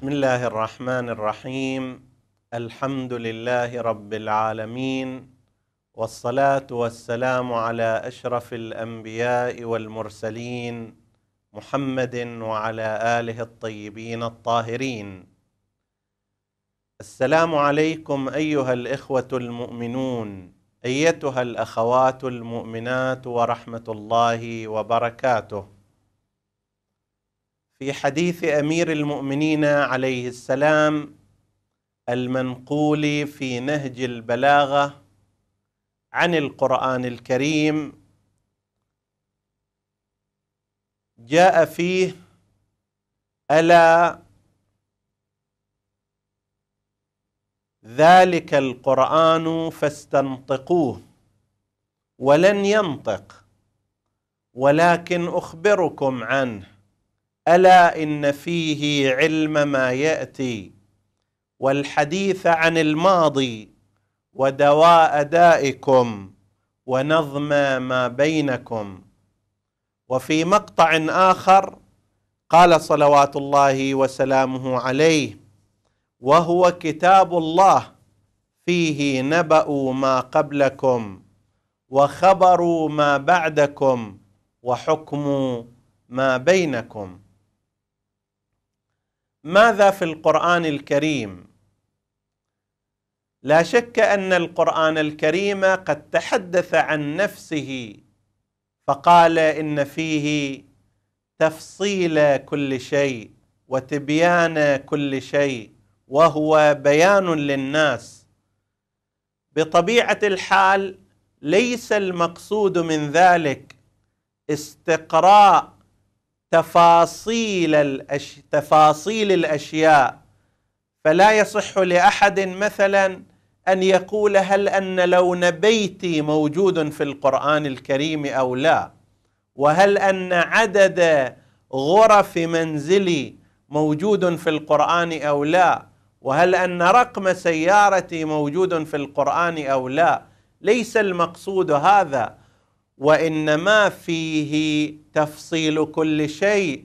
بسم الله الرحمن الرحيم الحمد لله رب العالمين والصلاه والسلام على اشرف الانبياء والمرسلين محمد وعلى اله الطيبين الطاهرين السلام عليكم ايها الاخوه المؤمنون ايتها الاخوات المؤمنات ورحمه الله وبركاته في حديث امير المؤمنين عليه السلام المنقول في نهج البلاغه عن القران الكريم جاء فيه الا ذلك القران فاستنطقوه ولن ينطق ولكن اخبركم عنه الا ان فيه علم ما ياتي والحديث عن الماضي ودواء دائكم ونظم ما بينكم وفي مقطع اخر قال صلوات الله وسلامه عليه وهو كتاب الله فيه نبأ ما قبلكم وخبر ما بعدكم وحكم ما بينكم ماذا في القرآن الكريم؟ لا شك أن القرآن الكريم قد تحدث عن نفسه فقال إن فيه تفصيل كل شيء وتبيان كل شيء وهو بيان للناس بطبيعه الحال ليس المقصود من ذلك استقراء تفاصيل الأش... تفاصيل الاشياء فلا يصح لاحد مثلا ان يقول هل ان لون بيتي موجود في القران الكريم او لا وهل ان عدد غرف منزلي موجود في القران او لا وهل ان رقم سيارتي موجود في القران او لا ليس المقصود هذا وانما فيه تفصيل كل شيء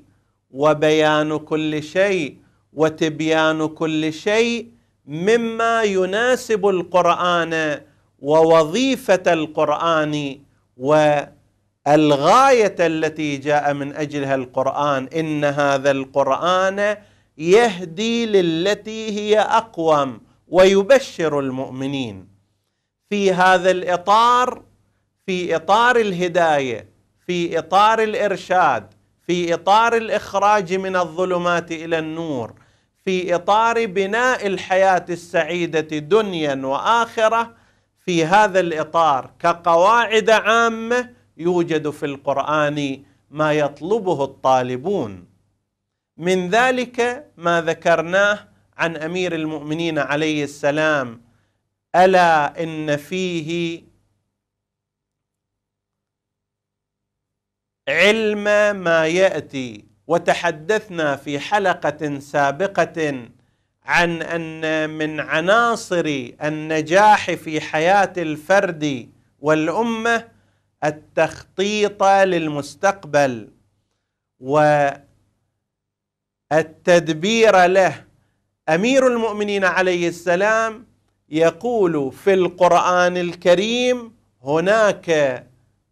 وبيان كل شيء وتبيان كل شيء مما يناسب القران ووظيفه القران والغايه التي جاء من اجلها القران ان هذا القران يهدي للتي هي اقوم ويبشر المؤمنين في هذا الاطار في اطار الهدايه في اطار الارشاد في اطار الاخراج من الظلمات الى النور في اطار بناء الحياه السعيده دنيا واخره في هذا الاطار كقواعد عامه يوجد في القران ما يطلبه الطالبون من ذلك ما ذكرناه عن امير المؤمنين عليه السلام الا ان فيه علم ما ياتي وتحدثنا في حلقه سابقه عن ان من عناصر النجاح في حياه الفرد والامه التخطيط للمستقبل والتدبير له امير المؤمنين عليه السلام يقول في القران الكريم هناك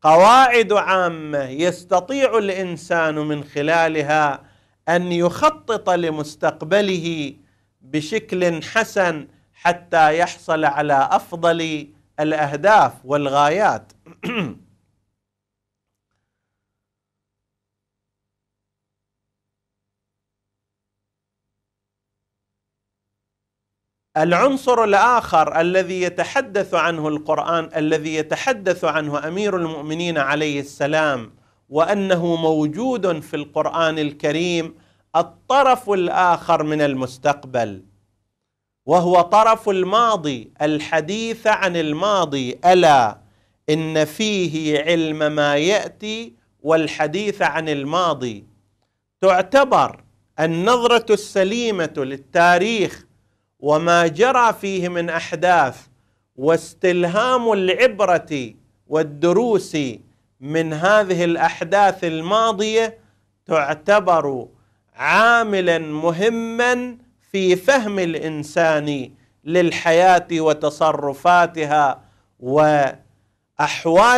قواعد عامه يستطيع الانسان من خلالها ان يخطط لمستقبله بشكل حسن حتى يحصل على افضل الاهداف والغايات العنصر الاخر الذي يتحدث عنه القران الذي يتحدث عنه امير المؤمنين عليه السلام وانه موجود في القران الكريم الطرف الاخر من المستقبل وهو طرف الماضي الحديث عن الماضي الا ان فيه علم ما ياتي والحديث عن الماضي تعتبر النظره السليمه للتاريخ وما جرى فيه من احداث واستلهام العبره والدروس من هذه الاحداث الماضيه تعتبر عاملا مهما في فهم الانسان للحياه وتصرفاتها واحوال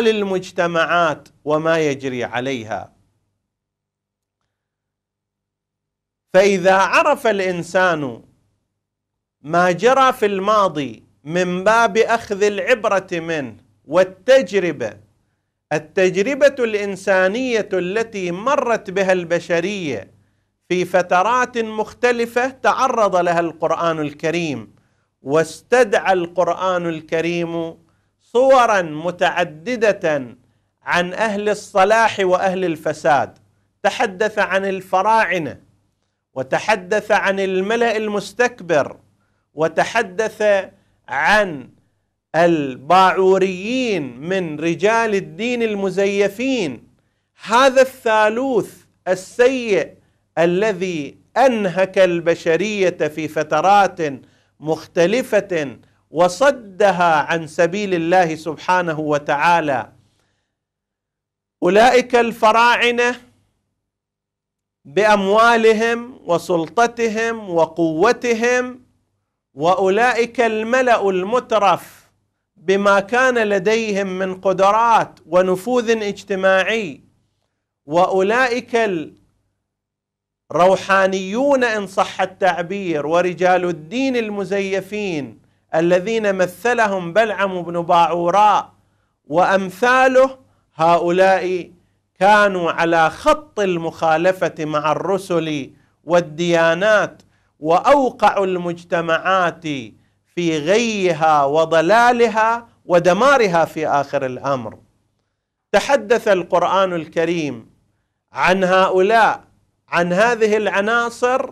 المجتمعات وما يجري عليها فاذا عرف الانسان ما جرى في الماضي من باب اخذ العبره منه والتجربه التجربه الانسانيه التي مرت بها البشريه في فترات مختلفه تعرض لها القران الكريم واستدعى القران الكريم صورا متعدده عن اهل الصلاح واهل الفساد تحدث عن الفراعنه وتحدث عن الملا المستكبر وتحدث عن الباعوريين من رجال الدين المزيفين هذا الثالوث السيء الذي انهك البشريه في فترات مختلفه وصدها عن سبيل الله سبحانه وتعالى اولئك الفراعنه باموالهم وسلطتهم وقوتهم واولئك الملا المترف بما كان لديهم من قدرات ونفوذ اجتماعي واولئك الروحانيون ان صح التعبير ورجال الدين المزيفين الذين مثلهم بلعم بن باعوراء وامثاله هؤلاء كانوا على خط المخالفه مع الرسل والديانات واوقع المجتمعات في غيها وضلالها ودمارها في اخر الامر تحدث القران الكريم عن هؤلاء عن هذه العناصر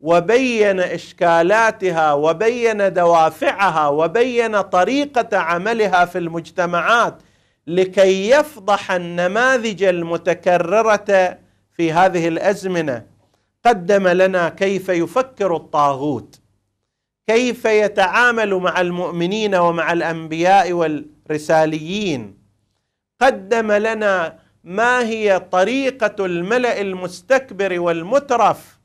وبين اشكالاتها وبين دوافعها وبين طريقه عملها في المجتمعات لكي يفضح النماذج المتكرره في هذه الازمنه قدم لنا كيف يفكر الطاغوت كيف يتعامل مع المؤمنين ومع الانبياء والرساليين قدم لنا ما هي طريقه الملا المستكبر والمترف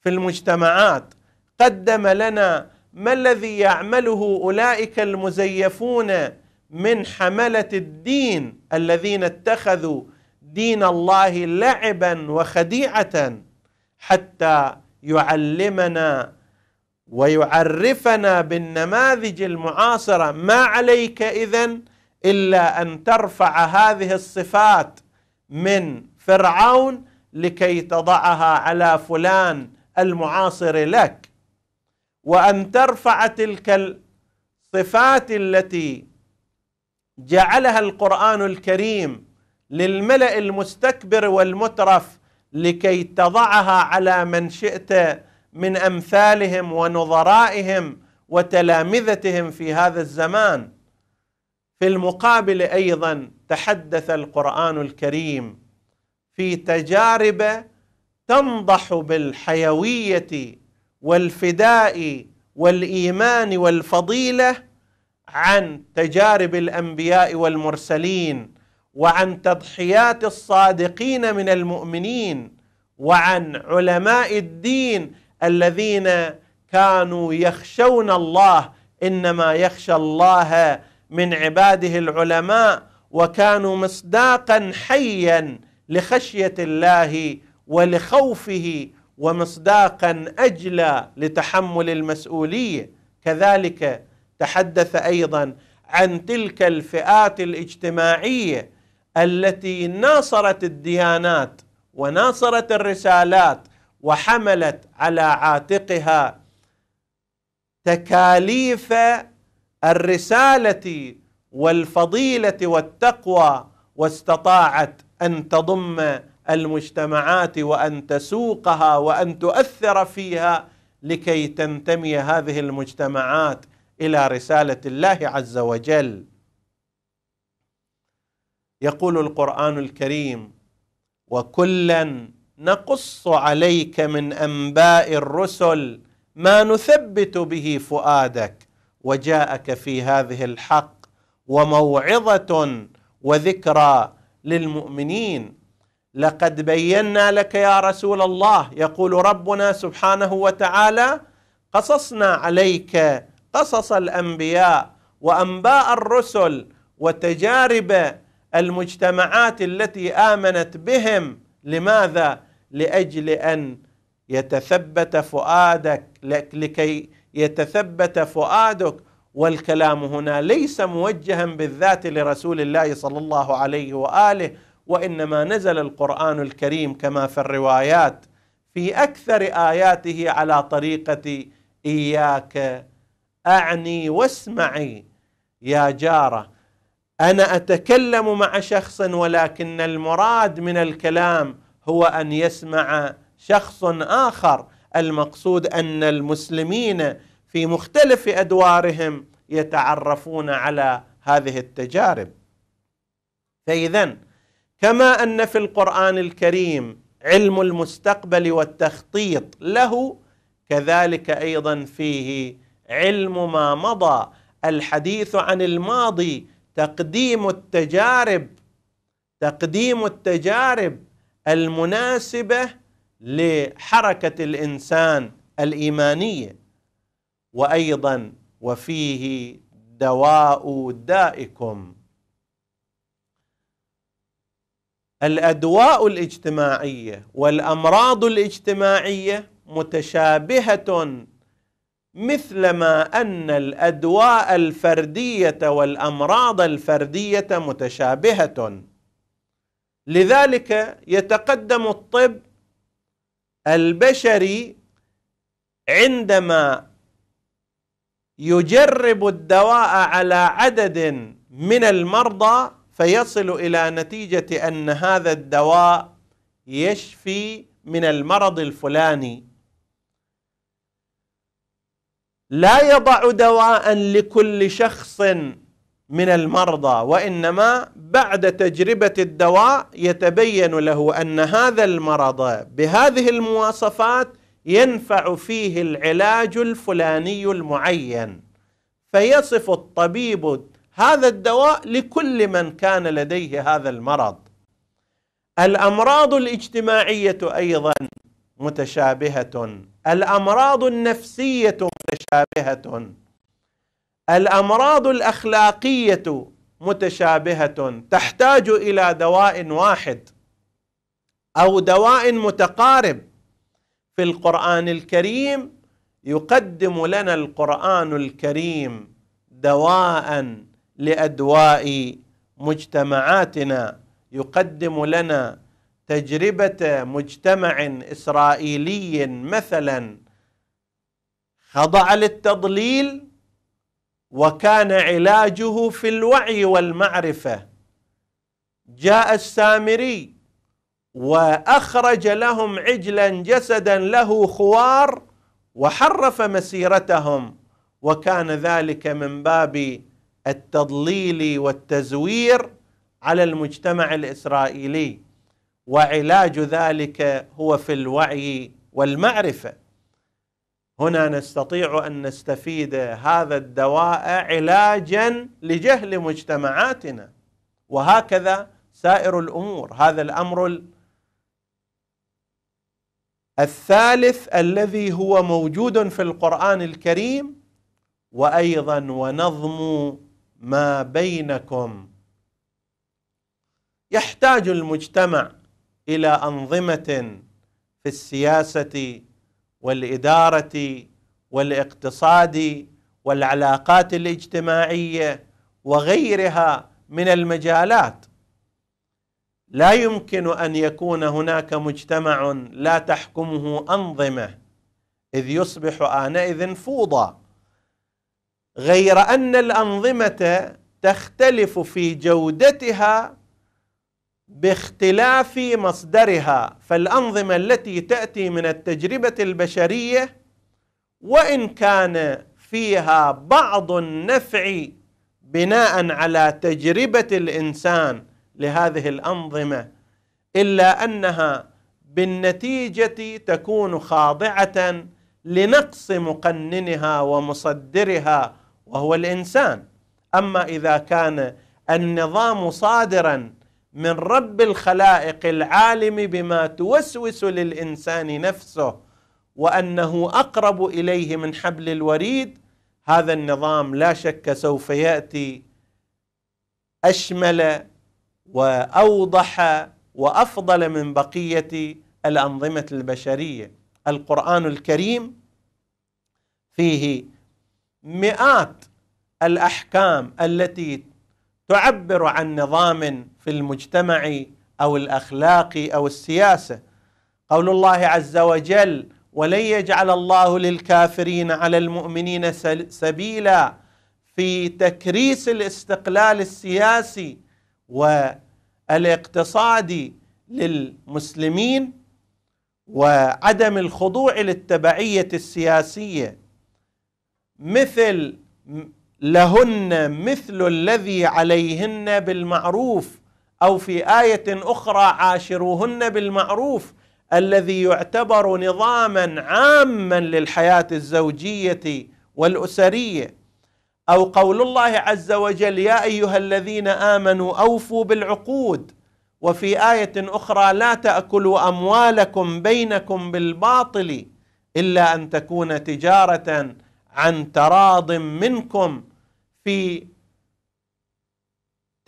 في المجتمعات قدم لنا ما الذي يعمله اولئك المزيفون من حمله الدين الذين اتخذوا دين الله لعبا وخديعه حتى يعلمنا ويعرفنا بالنماذج المعاصره ما عليك اذن الا ان ترفع هذه الصفات من فرعون لكي تضعها على فلان المعاصر لك وان ترفع تلك الصفات التي جعلها القران الكريم للملا المستكبر والمترف لكي تضعها على من شئت من امثالهم ونظرائهم وتلامذتهم في هذا الزمان في المقابل ايضا تحدث القران الكريم في تجارب تنضح بالحيويه والفداء والايمان والفضيله عن تجارب الانبياء والمرسلين وعن تضحيات الصادقين من المؤمنين وعن علماء الدين الذين كانوا يخشون الله انما يخشى الله من عباده العلماء وكانوا مصداقا حيا لخشيه الله ولخوفه ومصداقا اجلى لتحمل المسؤوليه كذلك تحدث ايضا عن تلك الفئات الاجتماعيه التي ناصرت الديانات وناصرت الرسالات وحملت على عاتقها تكاليف الرساله والفضيله والتقوى واستطاعت ان تضم المجتمعات وان تسوقها وان تؤثر فيها لكي تنتمي هذه المجتمعات الى رساله الله عز وجل يقول القران الكريم وكلا نقص عليك من انباء الرسل ما نثبت به فؤادك وجاءك في هذه الحق وموعظه وذكرى للمؤمنين لقد بينا لك يا رسول الله يقول ربنا سبحانه وتعالى قصصنا عليك قصص الانبياء وانباء الرسل وتجارب المجتمعات التي امنت بهم لماذا لاجل ان يتثبت فؤادك لكي يتثبت فؤادك والكلام هنا ليس موجها بالذات لرسول الله صلى الله عليه واله وانما نزل القران الكريم كما في الروايات في اكثر اياته على طريقه اياك اعني واسمعي يا جاره انا اتكلم مع شخص ولكن المراد من الكلام هو ان يسمع شخص اخر المقصود ان المسلمين في مختلف ادوارهم يتعرفون على هذه التجارب فاذا كما ان في القران الكريم علم المستقبل والتخطيط له كذلك ايضا فيه علم ما مضى الحديث عن الماضي تقديم التجارب تقديم التجارب المناسبه لحركه الانسان الايمانيه وايضا وفيه دواء دائكم الادواء الاجتماعيه والامراض الاجتماعيه متشابهه مثلما ان الادواء الفرديه والامراض الفرديه متشابهه لذلك يتقدم الطب البشري عندما يجرب الدواء على عدد من المرضى فيصل الى نتيجه ان هذا الدواء يشفي من المرض الفلاني لا يضع دواء لكل شخص من المرضى وانما بعد تجربه الدواء يتبين له ان هذا المرض بهذه المواصفات ينفع فيه العلاج الفلاني المعين فيصف الطبيب هذا الدواء لكل من كان لديه هذا المرض الامراض الاجتماعيه ايضا متشابهه الامراض النفسيه متشابهه الامراض الاخلاقيه متشابهه تحتاج الى دواء واحد او دواء متقارب في القران الكريم يقدم لنا القران الكريم دواء لادواء مجتمعاتنا يقدم لنا تجربه مجتمع اسرائيلي مثلا خضع للتضليل وكان علاجه في الوعي والمعرفه جاء السامري واخرج لهم عجلا جسدا له خوار وحرف مسيرتهم وكان ذلك من باب التضليل والتزوير على المجتمع الاسرائيلي وعلاج ذلك هو في الوعي والمعرفه هنا نستطيع ان نستفيد هذا الدواء علاجا لجهل مجتمعاتنا وهكذا سائر الامور هذا الامر الثالث الذي هو موجود في القران الكريم وايضا ونظم ما بينكم يحتاج المجتمع الى انظمه في السياسه والاداره والاقتصاد والعلاقات الاجتماعيه وغيرها من المجالات لا يمكن ان يكون هناك مجتمع لا تحكمه انظمه اذ يصبح انئذ فوضى غير ان الانظمه تختلف في جودتها باختلاف مصدرها فالانظمه التي تاتي من التجربه البشريه وان كان فيها بعض النفع بناء على تجربه الانسان لهذه الانظمه الا انها بالنتيجه تكون خاضعه لنقص مقننها ومصدرها وهو الانسان اما اذا كان النظام صادرا من رب الخلائق العالم بما توسوس للانسان نفسه وانه اقرب اليه من حبل الوريد هذا النظام لا شك سوف ياتي اشمل واوضح وافضل من بقيه الانظمه البشريه القران الكريم فيه مئات الاحكام التي تعبر عن نظام في المجتمع او الاخلاق او السياسه قول الله عز وجل ولن يجعل الله للكافرين على المؤمنين سبيلا في تكريس الاستقلال السياسي والاقتصادي للمسلمين وعدم الخضوع للتبعيه السياسيه مثل لهن مثل الذي عليهن بالمعروف او في ايه اخرى عاشروهن بالمعروف الذي يعتبر نظاما عاما للحياه الزوجيه والاسريه او قول الله عز وجل يا ايها الذين امنوا اوفوا بالعقود وفي ايه اخرى لا تاكلوا اموالكم بينكم بالباطل الا ان تكون تجاره عن تراض منكم في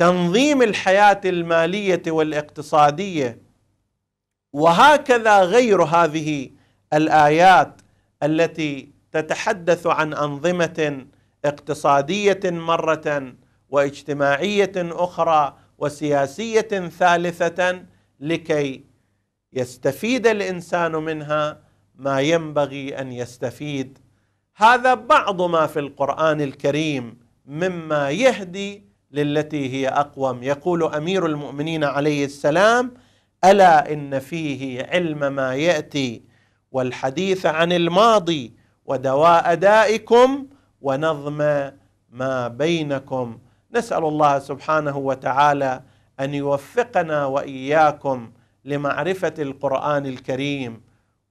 تنظيم الحياه الماليه والاقتصاديه وهكذا غير هذه الايات التي تتحدث عن انظمه اقتصاديه مره واجتماعيه اخرى وسياسيه ثالثه لكي يستفيد الانسان منها ما ينبغي ان يستفيد هذا بعض ما في القرآن الكريم مما يهدي للتي هي أقوم يقول أمير المؤمنين عليه السلام ألا إن فيه علم ما يأتي والحديث عن الماضي ودواء دائكم ونظم ما بينكم نسأل الله سبحانه وتعالى أن يوفقنا وإياكم لمعرفة القرآن الكريم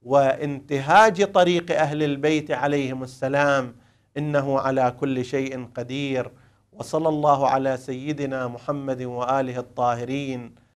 وانتهاج طريق اهل البيت عليهم السلام انه على كل شيء قدير وصلى الله على سيدنا محمد واله الطاهرين